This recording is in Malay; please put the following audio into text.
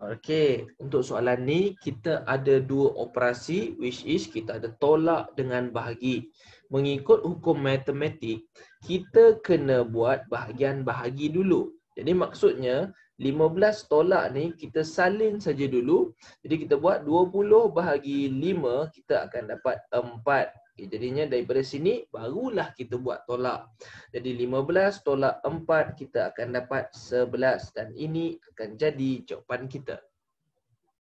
Okey, untuk soalan ni kita ada dua operasi which is kita ada tolak dengan bahagi. Mengikut hukum matematik, kita kena buat bahagian bahagi dulu. Jadi maksudnya 15 tolak ni kita salin saja dulu. Jadi kita buat 20 bahagi 5 kita akan dapat 4. Okay, jadinya daripada sini barulah kita buat tolak. Jadi 15 tolak 4 kita akan dapat 11 dan ini akan jadi jawapan kita.